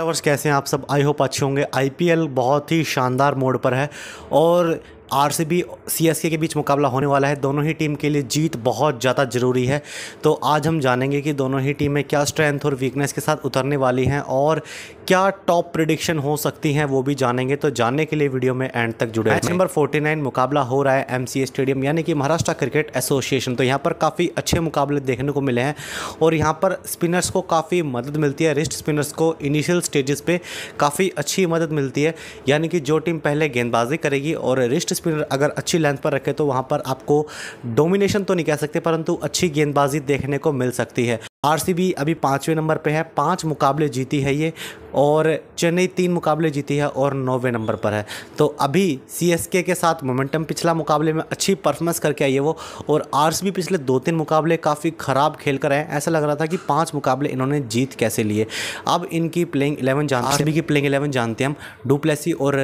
lovers कैसे हैं आप सब आई होप अच्छे होंगे आईपीएल बहुत ही शानदार मोड पर है और आरसीबी सी के बीच मुकाबला होने वाला है दोनों ही टीम के लिए जीत बहुत ज़्यादा ज़रूरी है तो आज हम जानेंगे कि दोनों ही टीमें क्या स्ट्रेंथ और वीकनेस के साथ उतरने वाली हैं और क्या टॉप प्रिडिक्शन हो सकती हैं वो भी जानेंगे तो जानने के लिए वीडियो में एंड तक जुड़े मैच नंबर 49 मुकाबला हो रहा है एम स्टेडियम यानी कि महाराष्ट्र क्रिकेट एसोसिएशन तो यहाँ पर काफ़ी अच्छे मुकाबले देखने को मिले हैं और यहाँ पर स्पिनर्स को काफ़ी मदद मिलती है रिस्ट स्पिनर्स को इनिशियल स्टेजेस पर काफ़ी अच्छी मदद मिलती है यानी कि जो टीम पहले गेंदबाजी करेगी और रिस्ट स्पिनर अगर अच्छी लेंथ पर रखे तो वहाँ पर आपको डोमिनेशन तो नहीं कह सकते परंतु अच्छी गेंदबाजी देखने को मिल सकती है आरसीबी अभी पाँचवें नंबर पे है पाँच मुकाबले जीती है ये और चेन्नई तीन मुकाबले जीती है और नौवें नंबर पर है तो अभी सीएसके के साथ मोमेंटम पिछला मुकाबले में अच्छी परफॉर्मेंस करके आई है वो और आरसीबी पिछले दो तीन मुकाबले काफ़ी ख़राब खेल कर आए ऐसा लग रहा था कि पाँच मुकाबले इन्होंने जीत कैसे लिए अब इनकी प्लेइंग इलेवन जान आर की प्लेइंग इलेवन जानते हैं हम डुप्लेसी और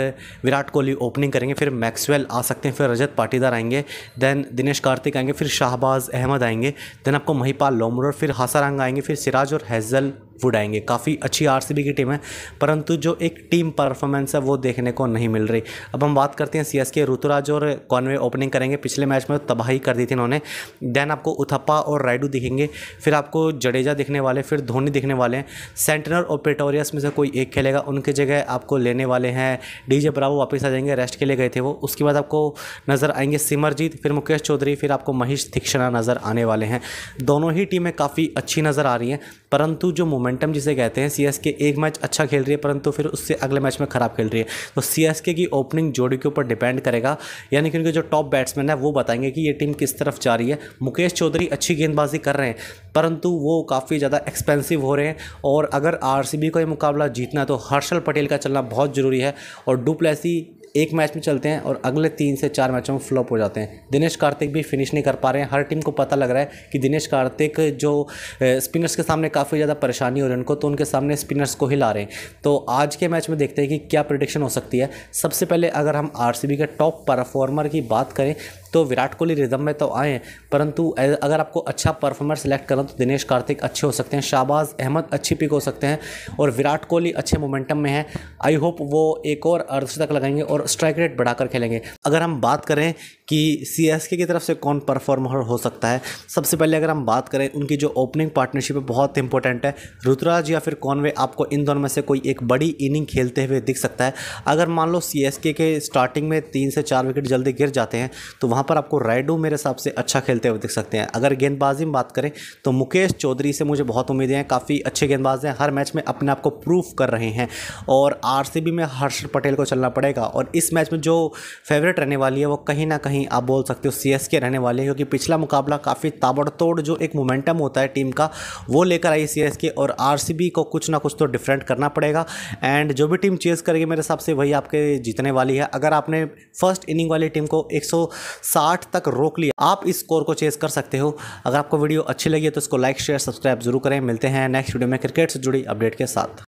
विराट कोहली ओपनिंग करेंगे फिर मैक्सवेल आ सकते हैं फिर रजत पाटीदार आएंगे देन दिनेश कार्तिक आएंगे फिर शाहबाज अहमद आएंगे देन आपको महिपाल लोमर फिर हासारांग तंग आएंगे फिर सिराज और हैज़ल वुड आएंगे काफ़ी अच्छी आर की टीम है परंतु जो एक टीम परफॉर्मेंस है वो देखने को नहीं मिल रही अब हम बात करते हैं सी एस के ऋतुराज और कॉनवे ओपनिंग करेंगे पिछले मैच में तबाही कर दी थी इन्होंने देन आपको उथप्पा और राइडू दिखेंगे फिर आपको जडेजा दिखने वाले फिर धोनी दिखने वाले हैं सेंटनर और पेटोरियस में से कोई एक खेलेगा उनकी जगह आपको लेने वाले हैं जे ब्रावो वापस आ जाएंगे रेस्ट के लिए गए थे वो उसके बाद आपको नज़र आएंगे सिमरजीत फिर मुकेश चौधरी फिर आपको महेश दीक्षणा नज़र आने वाले हैं दोनों ही टीमें काफ़ी अच्छी नज़र आ रही हैं परंतु जो मोमेंट मोमेंटम जिसे कहते हैं सी एक मैच अच्छा खेल रही है परंतु फिर उससे अगले मैच में ख़राब खेल रही है तो सी की ओपनिंग जोड़ी के ऊपर डिपेंड करेगा यानी कि उनके जो टॉप बैट्समैन है वो बताएंगे कि ये टीम किस तरफ जा रही है मुकेश चौधरी अच्छी गेंदबाजी कर रहे हैं परंतु वो काफ़ी ज़्यादा एक्सपेंसिव हो रहे हैं और अगर आर का ये मुकाबला जीतना है तो हर्षल पटेल का चलना बहुत ज़रूरी है और डुप्लेसी एक मैच में चलते हैं और अगले तीन से चार मैचों में फ्लॉप हो जाते हैं दिनेश कार्तिक भी फिनिश नहीं कर पा रहे हैं हर टीम को पता लग रहा है कि दिनेश कार्तिक जो स्पिनर्स के सामने काफ़ी ज़्यादा परेशानी हो रही है उनको तो उनके सामने स्पिनर्स को ही ला रहे हैं तो आज के मैच में देखते हैं कि क्या प्रडिक्शन हो सकती है सबसे पहले अगर हम आर के टॉप परफॉर्मर की बात करें तो विराट कोहली रिदम में तो आए परंतु अगर आपको अच्छा परफॉर्मर सेलेक्ट करना तो दिनेश कार्तिक अच्छे हो सकते हैं शाहबाज अहमद अच्छी पिक हो सकते हैं और विराट कोहली अच्छे मोमेंटम में है आई होप वो एक और अर्धशतक लगाएंगे और स्ट्राइक रेट बढ़ाकर खेलेंगे अगर हम बात करें कि सी की तरफ से कौन परफॉर्मर हो सकता है सबसे पहले अगर हम बात करें उनकी जो ओपनिंग पार्टनरशिप है बहुत इंपॉर्टेंट है रुतराज या फिर कॉनवे आपको इन दोनों में से कोई एक बड़ी इनिंग खेलते हुए दिख सकता है अगर मान लो सी के स्टार्टिंग में तीन से चार विकेट जल्दी गिर जाते हैं तो वहाँ यहाँ पर आपको राइडू मेरे हिसाब से अच्छा खेलते हुए दिख सकते हैं अगर गेंदबाजी में बात करें तो मुकेश चौधरी से मुझे बहुत उम्मीदें हैं काफ़ी अच्छे गेंदबाज हैं हर मैच में अपने आप को प्रूव कर रहे हैं और आर में हर्ष पटेल को चलना पड़ेगा और इस मैच में जो फेवरेट रहने वाली है वो कहीं ना कहीं आप बोल सकते हो सी रहने वाले हैं क्योंकि पिछला मुकाबला काफ़ी ताबड़तोड़ जो एक मोमेंटम होता है टीम का वो लेकर आई सी और आर को कुछ ना कुछ तो डिफरेंट करना पड़ेगा एंड जो भी टीम चेज़ करेगी मेरे हिसाब से वही आपके जीतने वाली है अगर आपने फर्स्ट इनिंग वाली टीम को एक साठ तक रोक लिया आप इस स्कोर को चेस कर सकते हो अगर आपको वीडियो अच्छी लगी है तो इसको लाइक शेयर सब्सक्राइब जरूर करें मिलते हैं नेक्स्ट वीडियो में क्रिकेट से जुड़ी अपडेट के साथ